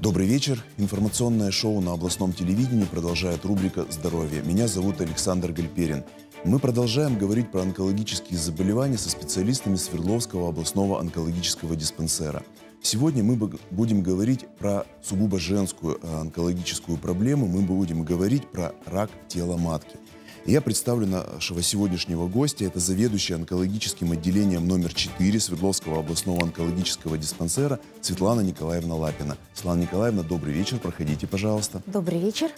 Добрый вечер. Информационное шоу на областном телевидении продолжает рубрика «Здоровье». Меня зовут Александр Гальперин. Мы продолжаем говорить про онкологические заболевания со специалистами Свердловского областного онкологического диспансера. Сегодня мы будем говорить про сугубо женскую э, онкологическую проблему. Мы будем говорить про рак тела матки – я представлю нашего сегодняшнего гостя. Это заведующая онкологическим отделением номер 4 Свердловского областного онкологического диспансера Светлана Николаевна Лапина. Светлана Николаевна, добрый вечер. Проходите, пожалуйста. Добрый вечер.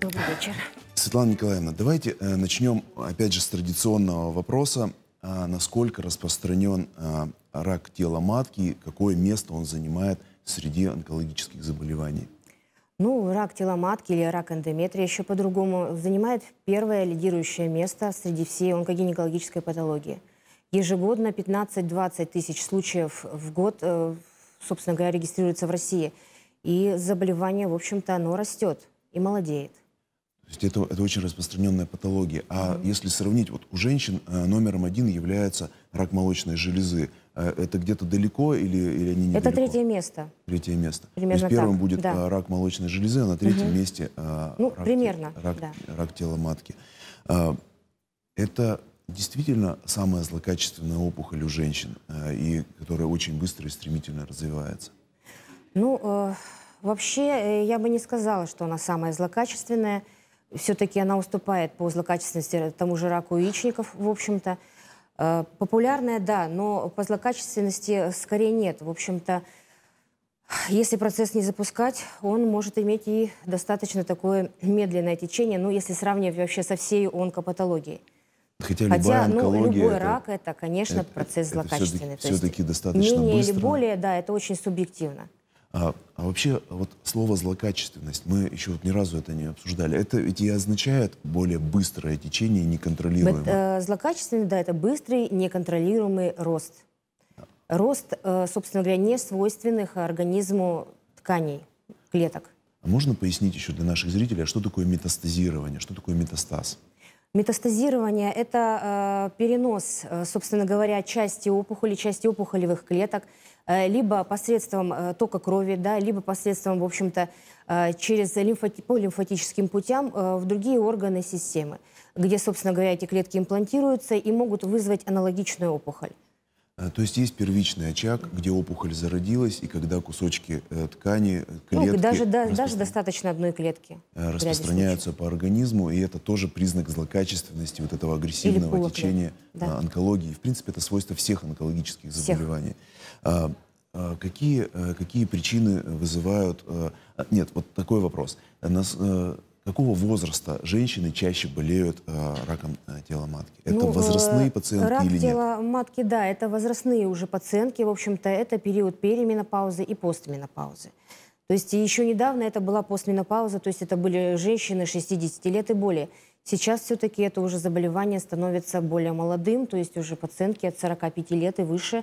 Добрый вечер. Светлана Николаевна, давайте э, начнем опять же с традиционного вопроса. А насколько распространен э, рак тела матки, какое место он занимает среди онкологических заболеваний? Ну, рак тела матки или рак эндометрия еще по-другому занимает первое лидирующее место среди всей онкогинекологической патологии. Ежегодно 15-20 тысяч случаев в год, э, собственно говоря, регистрируется в России. И заболевание, в общем-то, оно растет и молодеет. То есть это, это очень распространенная патология. А mm-hmm. если сравнить, вот у женщин э, номером один является рак молочной железы. Э, это где-то далеко или, или они не Это третье место. Третье место. Примерно То есть первым так, будет да. А, рак молочной железы, а на третьем угу. месте а, ну, рак, примерно, рак, да. рак тела матки. А, это действительно самая злокачественная опухоль у женщин, и которая очень быстро и стремительно развивается? Ну, э, вообще, э, я бы не сказала, что она самая злокачественная. Все-таки она уступает по злокачественности тому же раку яичников, в общем-то. Э, популярная, да, но по злокачественности скорее нет. В общем-то, если процесс не запускать, он может иметь и достаточно такое медленное течение, ну, если сравнивать вообще со всей онкопатологией. Хотя, Хотя ну, любой это, рак это, конечно, это, процесс это злокачественный. Все-таки, все-таки достаточно менее быстро. Менее или более, да, это очень субъективно. А, а вообще, вот слово «злокачественность», мы еще вот ни разу это не обсуждали. Это ведь и означает более быстрое течение, неконтролируемое. But, э, злокачественный, да, это быстрый, неконтролируемый рост. Рост, э, собственно говоря, не свойственных организму тканей, клеток. А можно пояснить еще для наших зрителей, а что такое метастазирование, что такое метастаз? Метастазирование – это э, перенос, э, собственно говоря, части опухоли, части опухолевых клеток, э, либо посредством э, тока крови, да, либо посредством, в общем-то, э, через лимфоти по лимфатическим путям э, в другие органы системы, где, собственно говоря, эти клетки имплантируются и могут вызвать аналогичную опухоль. Э, то есть есть первичный очаг, где опухоль зародилась, и когда кусочки э, ткани, э, ну, клетки... Ну, даже, да, даже достаточно одной клетки. Распространяются по организму, и это тоже признак злокачественности вот этого агрессивного полуклет, течения да. онкологии. В принципе, это свойство всех онкологических заболеваний. Всех. А, а какие, какие причины вызывают... А, нет, вот такой вопрос. Нас, Какого возраста женщины чаще болеют э, раком э, тела матки? Это ну, э, возрастные пациентки рак или нет? Рак тела матки, да, это возрастные уже пациентки. В общем-то, это период переменопаузы и постменопаузы. То есть еще недавно это была постменопауза, то есть это были женщины 60 лет и более. Сейчас все-таки это уже заболевание становится более молодым, то есть уже пациентки от 45 лет и выше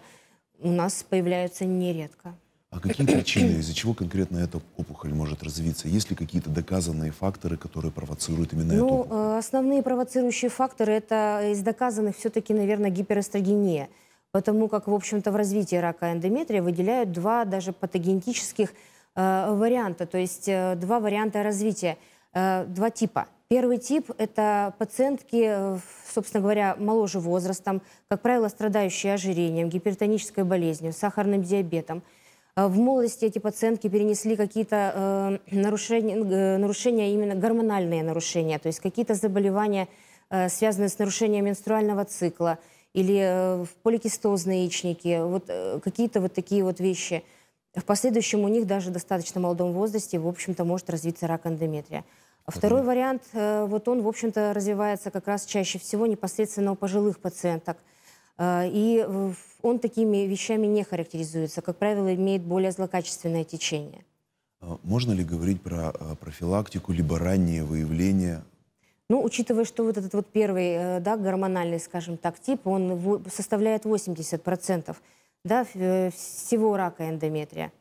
у нас появляются нередко. А какие причины, из-за чего конкретно эта опухоль может развиться? Есть ли какие-то доказанные факторы, которые провоцируют именно ну, эту опухоль? Ну, основные провоцирующие факторы – это из доказанных все-таки, наверное, гиперэстрогения. Потому как, в общем-то, в развитии рака эндометрия выделяют два даже патогенетических э, варианта, то есть э, два варианта развития, э, два типа – Первый тип – это пациентки, э, собственно говоря, моложе возрастом, как правило, страдающие ожирением, гипертонической болезнью, сахарным диабетом – Э, в молодости эти пациентки перенесли какие-то э, нарушения, э, нарушения, а именно гормональные нарушения, то есть какие-то заболевания, связанные с нарушением менструального цикла или поликистозные яичники, вот какие-то вот такие вот вещи. В последующем у них даже в достаточно молодом возрасте, в общем-то, может развиться рак эндометрия. Второй вариант, вот он, в общем-то, развивается как раз чаще всего непосредственно у пожилых пациенток – а, и он такими вещами не характеризуется. Как правило, имеет более злокачественное течение. А, можно ли говорить про а, профилактику, либо раннее выявление ну, учитывая, что вот этот вот первый, э, да, гормональный, скажем так, тип, он составляет 80% да, э, всего рака эндометрия,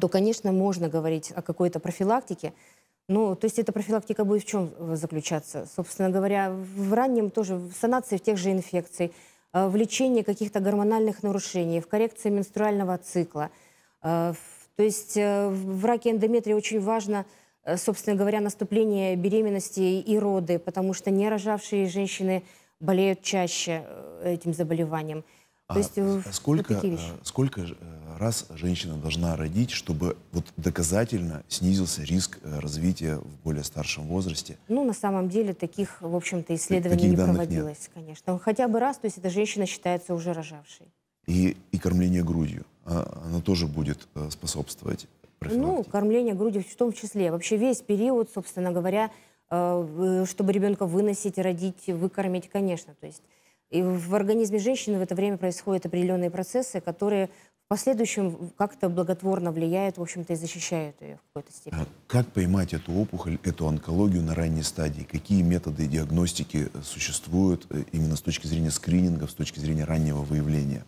то, конечно, можно говорить о какой-то профилактике. Ну, то есть эта профилактика будет в чем э, заключаться? Собственно говоря, в раннем тоже, в санации в тех же инфекций, Э, в лечении каких-то гормональных нарушений, в коррекции менструального цикла. Э, то есть э, в раке эндометрии очень важно, собственно говоря, наступление беременности и роды, потому что не рожавшие женщины болеют чаще этим заболеванием. А то есть сколько, вещи. Э, сколько э, раз женщина должна родить, чтобы вот доказательно снизился риск э, развития в более старшем возрасте? Ну, на самом деле таких, в общем-то, исследований таких не проводилось, нет. конечно. Ну, хотя бы раз, то есть эта женщина считается уже рожавшей. И, и кормление грудью, а, оно тоже будет способствовать ну, кормление грудью в том числе. Вообще весь период, собственно говоря, чтобы ребенка выносить, родить, выкормить, конечно. То есть и в организме женщины в это время происходят определенные процессы, которые в последующем как-то благотворно влияют, в общем-то, и защищают ее в какой-то степени. А как поймать эту опухоль, эту онкологию на ранней стадии? Какие методы диагностики существуют э, именно с точки зрения скрининга, с точки зрения раннего выявления?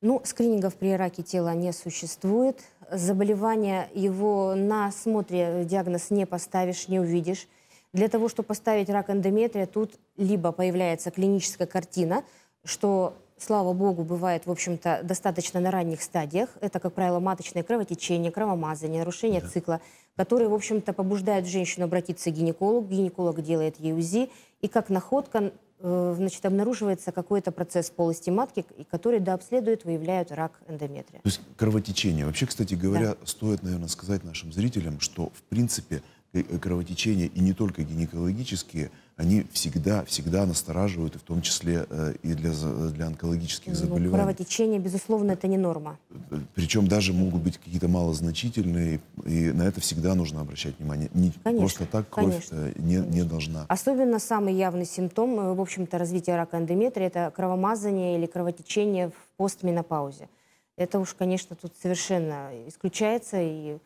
Ну, скринингов при раке тела не существует. Заболевание его на осмотре э, диагноз не поставишь, не увидишь. Для того, чтобы поставить рак эндометрия, тут либо появляется клиническая картина, что, слава богу, бывает, в общем-то, достаточно на ранних стадиях. Это, как правило, маточное кровотечение, кровомазание, нарушение да. цикла, которые, в общем-то, побуждают женщину обратиться к гинекологу. Гинеколог делает ей УЗИ. И как находка э, значит, обнаруживается какой-то процесс полости матки, который дообследует, выявляют рак эндометрия. То есть кровотечение. Вообще, кстати говоря, да. стоит, наверное, сказать нашим зрителям, что, в принципе, Э, кровотечения, и не только гинекологические, они всегда, всегда настораживают, и в том числе э, и для, для онкологических ну, заболеваний. Ну, кровотечение, безусловно, это не норма. Э, причем даже могут быть какие-то малозначительные, и на это всегда нужно обращать внимание. Не, конечно, просто так кровь конечно, не, конечно. не должна. Особенно самый явный симптом, в общем-то, развития рака эндометрия, это кровомазание или кровотечение в постменопаузе. Это уж, конечно, тут совершенно исключается, и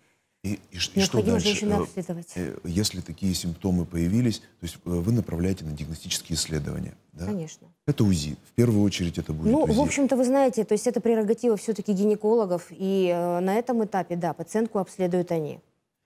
и, и, и что дальше? Э, э, если такие симптомы появились, то есть э, вы направляете на диагностические исследования. Да? Конечно. Это УЗИ. В первую очередь это будет ну, УЗИ. в общем-то, вы знаете, то есть это прерогатива все-таки гинекологов. И э, на этом этапе, да, пациентку обследуют они.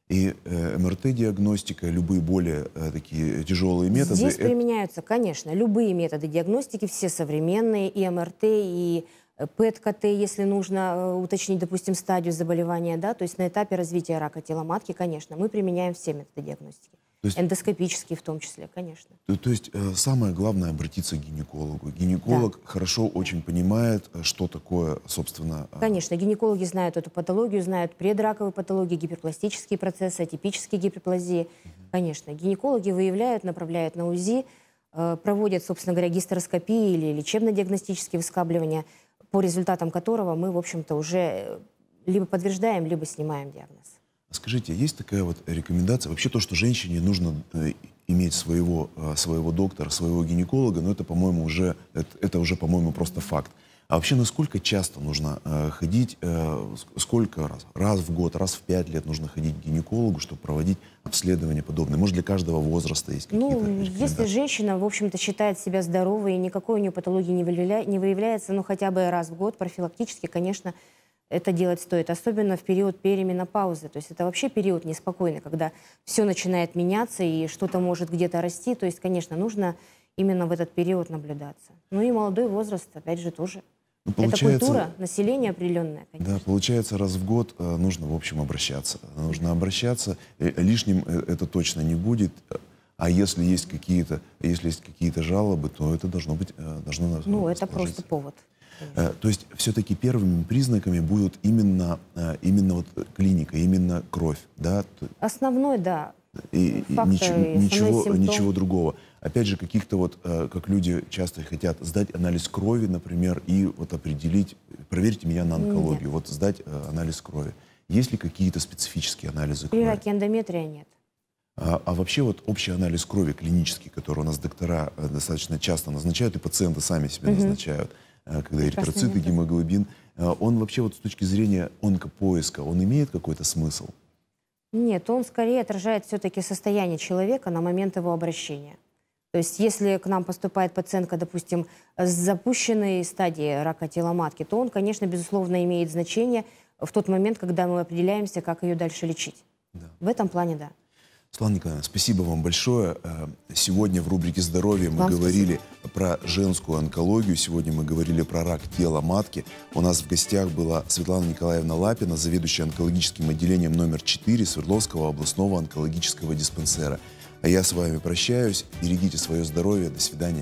И э, МРТ-диагностика, любые более э, такие тяжелые методы. Здесь это... применяются, конечно, любые методы диагностики, все современные, и МРТ, и ПЭТ-КТ, если нужно э, уточнить, допустим, стадию заболевания, да, то есть на этапе развития рака тела матки, конечно, мы применяем все методы диагностики. есть, Эндоскопические в том числе, конечно. То, то есть э, самое главное обратиться к гинекологу. Гинеколог да. хорошо очень понимает, э, что такое, собственно... Конечно, гинекологи знают эту патологию, знают предраковые патологии, гиперпластические процессы, атипические гиперплазии. Угу. Конечно, гинекологи выявляют, направляют на УЗИ, проводят, собственно говоря, гистероскопии или лечебно-диагностические выскабливания – по результатам которого мы, в общем-то, уже э, либо подтверждаем, либо снимаем диагноз. А скажите, есть такая вот рекомендация, вообще то, что женщине нужно э, иметь своего, э, своего доктора, своего гинеколога, но это, по-моему, уже, это, это уже, по-моему, просто факт. А вообще, насколько часто нужно э, ходить, э, сколько раз? Раз в год, раз в пять лет нужно ходить к гинекологу, чтобы проводить обследование подобное? Может, для каждого возраста есть ну, какие-то Ну, если женщина, в общем-то, считает себя здоровой, и никакой у нее патологии не, выявля... не выявляется, ну, хотя бы раз в год профилактически, конечно, это делать стоит, особенно в период переменопаузы. То есть это вообще период неспокойный, когда все начинает меняться и что-то может где-то расти. То есть, конечно, нужно именно в этот период наблюдаться. Ну и молодой возраст, опять же, тоже. Ну, получается, Это культура, население определенное, конечно. Да, получается, раз в год э, нужно, в общем, обращаться. Нужно обращаться, э, лишним э, это точно не будет. А если есть какие-то, если есть какие-то жалобы, то это должно быть, должно Ну, это просто повод. То есть все-таки первыми признаками будут именно, именно вот клиника, именно кровь, да? Основной, да. И, и нич, ну, ничего, ничего другого. Опять же, каких-то вот, э, как люди часто хотят, сдать анализ крови, например, и вот определить, проверьте меня на онкологию, нет. вот сдать э, анализ крови. Есть ли какие-то специфические анализы крови? При раке эндометрия нет. А, а вообще вот общий анализ крови клинический, который у нас доктора э, достаточно часто назначают, и пациенты сами себе угу. назначают, когда эритроциты, гемоглобин, он вообще вот с точки зрения онкопоиска, он имеет какой-то смысл? Нет, он скорее отражает все-таки состояние человека на момент его обращения. То есть если к нам поступает пациентка, допустим, с запущенной стадии рака тела матки, то он, конечно, безусловно, имеет значение в тот момент, когда мы определяемся, как ее дальше лечить. Да. В этом плане да. Светлана Николаевна, спасибо вам большое. Э, сегодня в рубрике «Здоровье» мы вам говорили спасибо. про женскую онкологию, сегодня мы говорили про рак тела матки. У нас в гостях была Светлана Николаевна Лапина, заведующая онкологическим отделением номер 4 Свердловского областного онкологического диспансера. А я с вами прощаюсь. Берегите свое здоровье. До свидания.